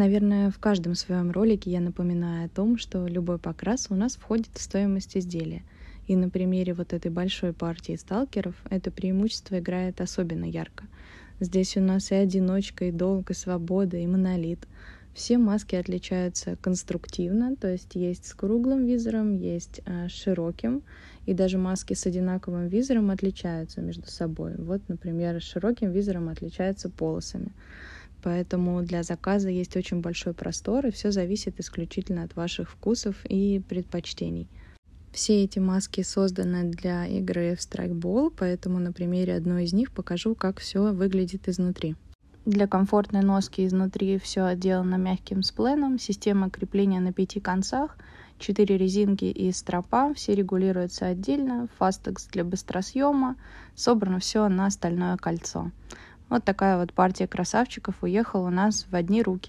Наверное, в каждом своем ролике я напоминаю о том, что любой покрас у нас входит в стоимость изделия. И на примере вот этой большой партии сталкеров это преимущество играет особенно ярко. Здесь у нас и одиночка, и долг, и свобода, и монолит. Все маски отличаются конструктивно, то есть есть с круглым визором, есть э, с широким, и даже маски с одинаковым визором отличаются между собой. Вот, например, с широким визором отличаются полосами. Поэтому для заказа есть очень большой простор, и все зависит исключительно от ваших вкусов и предпочтений. Все эти маски созданы для игры в страйкбол, поэтому на примере одной из них покажу, как все выглядит изнутри. Для комфортной носки изнутри все отделано мягким спленом, система крепления на пяти концах, четыре резинки и стропа, все регулируются отдельно, фастекс для быстросъема, собрано все на стальное кольцо. Вот такая вот партия красавчиков уехала у нас в одни руки.